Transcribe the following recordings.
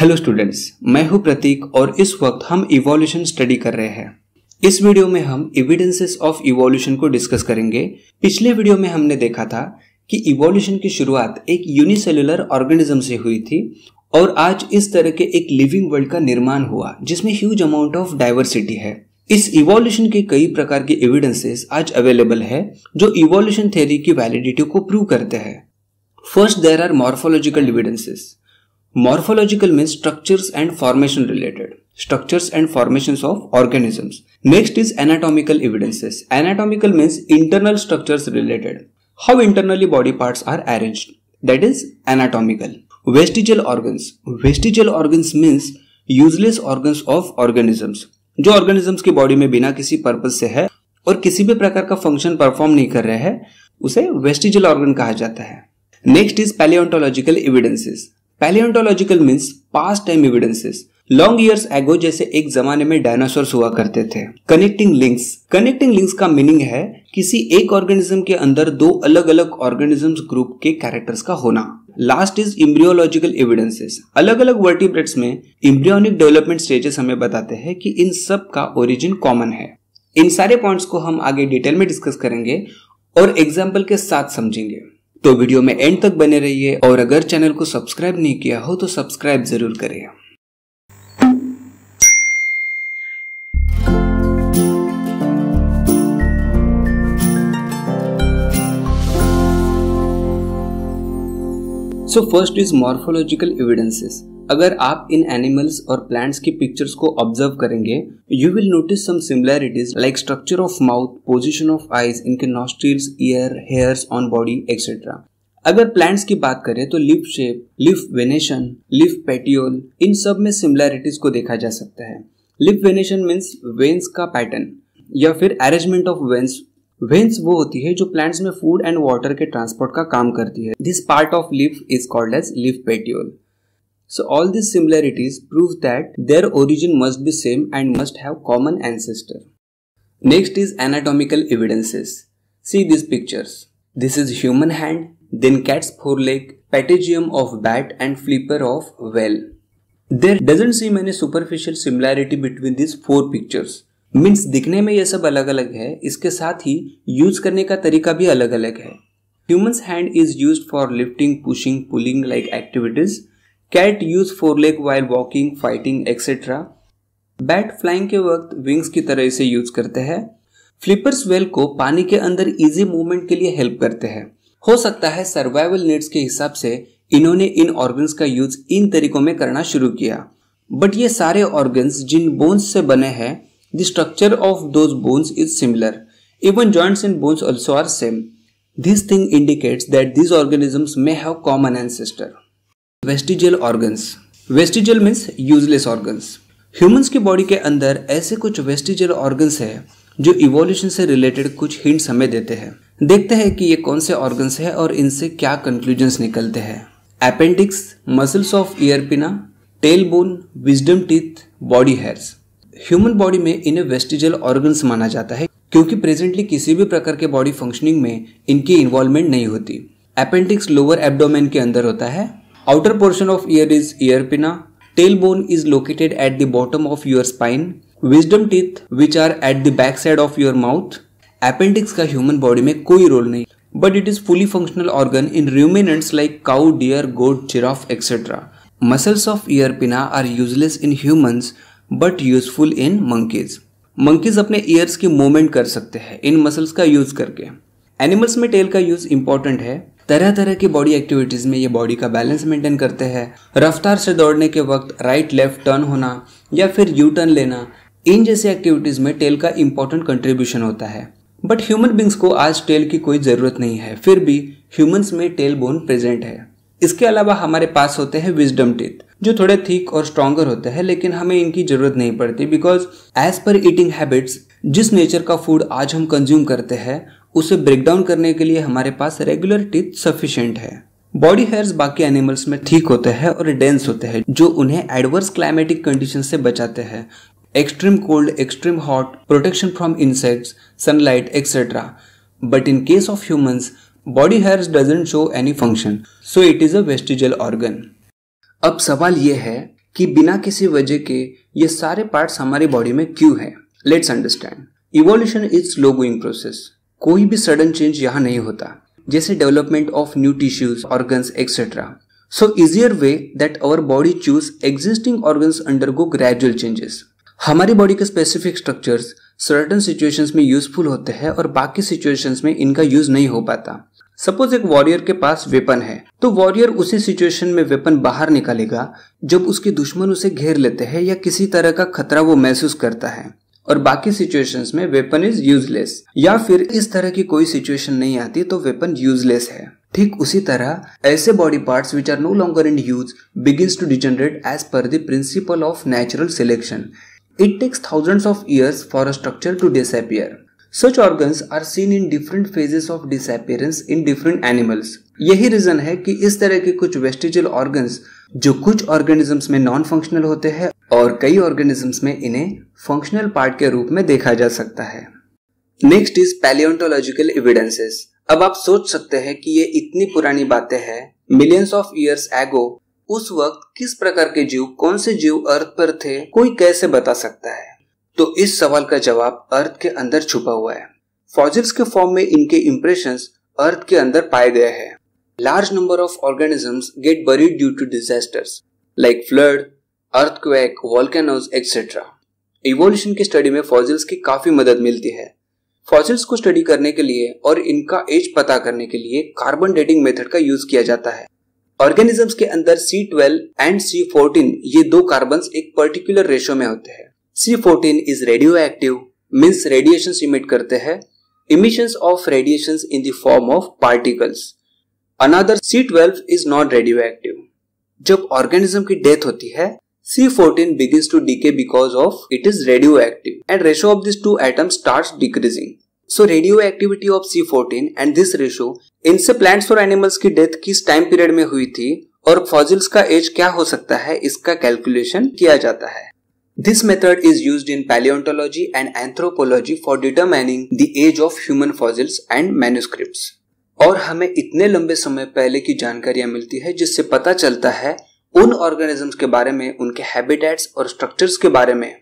Hello students मैं हूं प्रतीक और इस वक्त हम इवोल्यूशन स्टडी कर रहे हैं इस वीडियो में हम इविडेंसेस ऑफ इवोल्यूशन को डिस्कस करेंगे पिछले वीडियो में हमने देखा था कि इवोल्यूशन की शुरुआत एक यूनिसेलुलर ऑर्गेनिज्म से हुई थी और आज इस तरह के एक लिविंग वर्ल्ड का निर्माण हुआ जिसमें ह्यूज अमाउंट ऑफ डाइवर्सिटी है इस इवोल्यूशन के कई प्रकार के एविडेंसेस आज अवेलेबल है जो इवोल्यूशन थ्योरी की वैलिडिटी को प्रूव करते हैं first there are morphological evidences morphological mean structures and formation related structure and formation of organisms next is anatomical evidences anatomical means internal structures related how internally body parts are arrange that is anatomical vestigial organs vestigial organs means useless organ of organism जो organism की body में बिना किसी purpose से है और किसी भी प्रकार का फंक्शन परफॉर्म नहीं कर रहे हैं उसे वेस्टिजल ऑर्गन कहा जाता है next is paleontological evidences paleontological means past time evidences long years ago जैसे एक जमाने में डायनासोर हुआ करते थे कनेक्टिंग लिंक्स कनेक्टिंग लिंक्स का मीनिंग है किसी एक ऑर्गेनिज्म के अंदर दो अलग अलग ऑर्गेनिज्म ग्रुप के कैरेक्टर्स का होना लास्ट इज इम्ब्रियोलॉजिकल एविडेंसेस अलग अलग वर्टिब्रेट्स में इम्ब्रियोनिक डेवलपमेंट स्टेजेस हमें बताते हैं कि इन सब का ओरिजिन कॉमन है इन सारे पॉइंट्स को हम आगे डिटेल में डिस्कस करेंगे और एग्जाम्पल के साथ समझेंगे तो वीडियो में एंड तक बने रहिए और अगर चैनल को सब्सक्राइब नहीं किया हो तो सब्सक्राइब जरूर करें so first is morphological evidences अगर आप इन एनिमल्स और प्लांट्स की पिक्चर्स को ऑब्जर्व करेंगे you will notice some similarities like structure of mouth position of eyes इनके nostrils ear hairs on body etcetera अगर प्लांट्स की बात करें तो leaf shape leaf venation leaf petiole इन सब में सिमिलैरिटीज को देखा जा सकता है लिप वेनेशन मीन्स वेन्स का पैटर्न या फिर अरेंजमेंट ऑफ वेन्स वेन्स वो होती है जो प्लांट्स में फूड एंड वाटर के ट्रांसपोर्ट का काम करती है this part of leaf is called as leaf petiole So all these similarities prove that their origin must be same and must have common ancestor. Next is anatomical evidences. See these pictures. This is human hand, then cat's foreleg, patagium of bat and flipper of whale. There doesn't seem any superficial similarity between these four pictures. Means दिखने में ये सब अलग अलग है इसके साथ ही use करने का तरीका भी अलग अलग है humans hand is use for lifting pushing pulling like activities cat use four leg wire walking fighting etcetera bat flying के वक्त विंग्स की तरह इसे यूज करते हैं फ्लिपर्स वेल को पानी के अंदर इजी मूवमेंट के लिए हेल्प करते हैं हो सकता है सर्वाइवल नीड्स के हिसाब से इन्होंने इन ऑर्गन्स का यूज इन तरीकों में करना शुरू किया बट ये सारे ऑर्गन्स जिन बोन्स से बने हैं the structure of those bones is similar even joints and bones also are same this thing indicates that this organisms may have common ancestor vestigial organs vestigial means useless organs humans की body के अंदर ऐसे कुछ vestigial organs है जो evolution से related कुछ hints हमें देते हैं देखते हैं कि ये कौन से ऑर्गन्स हैं और इनसे क्या कंक्लूजन्स निकलते हैं appendix muscles of ear pinna tail bone wisdom teeth body hairs human body में इन्हें वेस्टिजियल ऑर्गन्स माना जाता है क्योंकि प्रेजेंटली किसी भी प्रकार के बॉडी फंक्शनिंग में इनकी इन्वॉल्वमेंट नहीं होती अपेंडिक्स लोअर एब्डोमेन के अंदर होता है Outer portion of ear is ear pinna. Tailbone is located at the bottom of your spine. Wisdom teeth which are at the back side of your mouth appendix का human body में कोई role नहीं but it is fully functional organ in ruminants like cow deer goat giraffe etcetera muscles of ear pinna are useless in humans but useful in monkeys monkeys अपने ears की movement कर सकते हैं इन muscles का use करके animals में tail का यूज इंपॉर्टेंट है तरह तरह की बॉडी एक्टिविटीज़ में ये बॉडी का बैलेंस मेंटेन करते हैं रफ्तार से दौड़ने के वक्त राइट लेफ्ट टर्न होना या फिर यू टर्न लेना इन जैसे एक्टिविटीज़ में टेल का इंपॉर्टेंट कंट्रीब्यूशन होता है बट ह्यूमन बींग्स को आज टेल की कोई ज़रूरत नहीं है फिर भी ह्यूमन्स में टेल बोन प्रेजेंट है इसके अलावा हमारे पास होते हैं विजडम टीथ जो थोड़े थीक और स्ट्रॉन्गर होते हैं लेकिन हमें इनकी जरूरत नहीं पड़ती बिकॉज एज पर ईटिंग हैबिट्स जिस नेचर का फूड आज हम कंज्यूम करते हैं उसे ब्रेक डाउन करने के लिए हमारे पास रेगुलर टीथ सफिशियंट है बॉडी हेयर्स बाकी एनिमल्स में ठीक होते हैं और डेंस होते हैं जो उन्हें एडवर्स क्लाइमेटिक कंडीशन से बचाते हैं extreme cold extreme hot protection from insects sunlight etcetera but in case of humans body hairs doesn't show any function so it is a vestigial organ अब सवाल यह है कि बिना किसी वजह के ये सारे पार्ट्स हमारी बॉडी में क्यों है let's understand evolution is slow going process कोई भी सडन चेंज यहाँ नहीं होता जैसे development of new tissues organs etcetera so easier way that our body choose existing organs go gradual changes हमारी बॉडी के स्पेसिफिक स्ट्रक्चर्स सर्टन सिचुएशंस में useful होते हैं और बाकी सिचुएशंस में इनका यूज नहीं हो पाता सपोज एक वॉरियर के पास वेपन है तो वॉरियर उसी सिचुएशन में वेपन बाहर निकालेगा जब उसके दुश्मन उसे घेर लेते हैं या किसी तरह का खतरा वो महसूस करता है और बाकी सिचुएशंस में वेपन इज यूजलेस या फिर इस तरह की कोई सिचुएशन नहीं आती तो वेपन यूजलेस है ठीक उसी तरह ऐसे body parts which are no longer in use begin to degenerate as पर the principle of natural selection it takes thousand of years for a structure to disappear. Such organs are seen in different phases of disappearance in different animals यही reason है कि इस तरह के कुछ vestigial organs जो कुछ ऑर्गेनिजम्स में नॉन फंक्शनल होते हैं और कई ऑर्गेनिजम्स में इन्हें फंक्शनल पार्ट के रूप में देखा जा सकता है नेक्स्ट इज पैलियोटोलॉजिकल एविडेंसेस अब आप सोच सकते हैं कि ये इतनी पुरानी बातें हैं मिलियंस ऑफ इयर्स एगो उस वक्त किस प्रकार के जीव कौन से जीव अर्थ पर थे कोई कैसे बता सकता है तो इस सवाल का जवाब अर्थ के अंदर छुपा हुआ है फॉजिल्स के फॉर्म में इनके इम्प्रेशन अर्थ के अंदर पाए गए हैं large number of organisms get buried due to disasters like flood earthquake volcanoes etcetera evolution की स्टडी में फॉसिल्स की काफी मदद मिलती है फॉसिल्स को स्टडी करने के लिए और इनका एज पता करने के लिए कार्बन डेटिंग मेथड का यूज किया जाता है ऑर्गेनिजम्स के अंदर C12 ट्वेल्व एंड सी ये दो कार्बन एक पर्टिकुलर रेशियो में होते हैं C14 fourteen is radioactive means radiation emit करते हैं of radiation in in of particles another C twelve is not radioactive जब ऑर्गेनिज्म की डेथ होती है C14 begins to decay because of it is radioactive and ratio of these two atoms starts decreasing. So radioactivity of C14 and this ratio इनसे plants और animals की death किस time period में हुई थी और फॉजिल्स का एज क्या हो सकता है इसका कैलकुलेशन किया जाता है this method is use in paleontology and anthropology for determining the age of human fossils and manuscript और हमें इतने लंबे समय पहले की जानकारियां मिलती है जिससे पता चलता है उन ऑर्गेनिजम्स के बारे में उनके हैबिटेट्स और स्ट्रक्चर्स के बारे में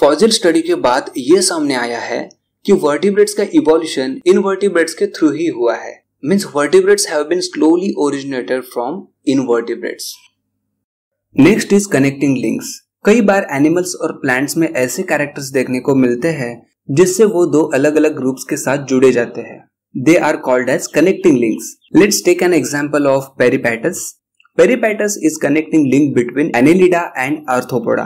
फॉजिल स्टडी के बाद ये सामने आया है कि वर्टिब्रेट्स का इवोल्यूशन इन वर्टिब्रेट्स के थ्रू ही हुआ है means vertebrates have been slowly originated from invertebrates next is connecting links कई बार एनिमल्स और प्लांट्स में ऐसे कैरेक्टर्स देखने को मिलते हैं जिससे वो दो अलग अलग ग्रुप्स के साथ जुड़े जाते हैं they are called as connecting links let's take an example of peripatus Peripetus is connecting link between annelida and arthropoda.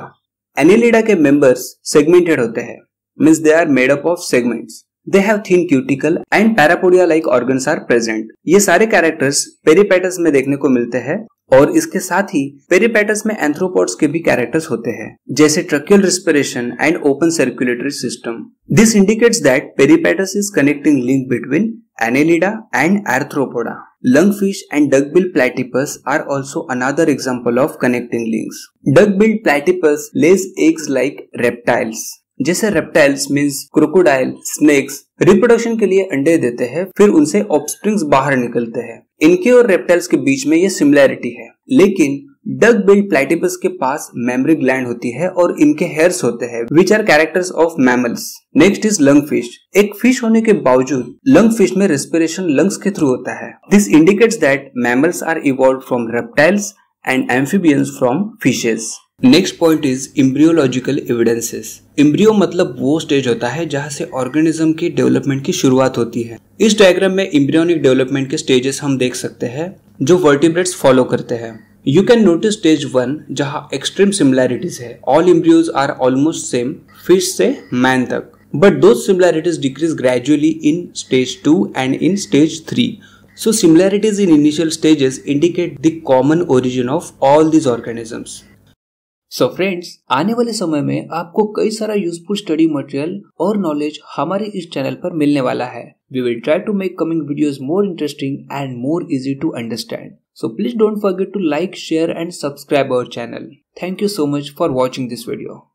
Annelida के members segmented होते हैं means they are made up of segments. They have thin cuticle and parapodia like organs are present. ये सारे characters peripetus में देखने को मिलते हैं और इसके साथ ही पेरीपेटस में एंथ्रोपोड्स के भी कैरेक्टर्स होते हैं जैसे tracheal respiration and open circulatory system this indicates that peripatus is connecting link between Annelida and Arthropoda Lungfish and duckbill platypus are also another example of connecting links. Duckbill platypus lays eggs like reptiles. जैसे reptiles means crocodile snakes reproduction के लिए अंडे देते हैं फिर उनसे ऑप्स्प्रिंग्स बाहर निकलते हैं इनके और रेप्टाइल्स के बीच में ये सिमिलैरिटी है लेकिन डग बिल प्लेटिपस के पास मेमरी ग्लैंड होती है और इनके हेयर्स होते हैं which are characters of mammals next is lungfish एक फिश होने के बावजूद लंग फिश में रेस्पिरेशन लंग्स के थ्रू होता है this indicates that mammals are evolve from reptiles and amphibians from fishes next point is embryological evidences embryo मतलब वो स्टेज होता है जहाँ से ऑर्गेनिज्म के डेवलपमेंट की शुरुआत होती है इस डायग्राम में इम्ब्रियोनिक डेवलपमेंट के स्टेजेस हम देख सकते हैं जो वर्टिब्रेट्स फॉलो करते हैं you can notice stage one जहाँ एक्सट्रीम सिमिलैरिटीज है all embryos are almost same fish से मैन तक but though similarities decrease gradually in stage two and in stage three so similarities in initial stages indicate the common origin of all these organisms so so friends आने वाले समय में आपको कई सारा useful study material और knowledge हमारे इस चैनल पर मिलने वाला है we will try to make coming videos more interesting and more easy to understand So please don't forget to like, share and subscribe our channel. Thank you so much for watching this video.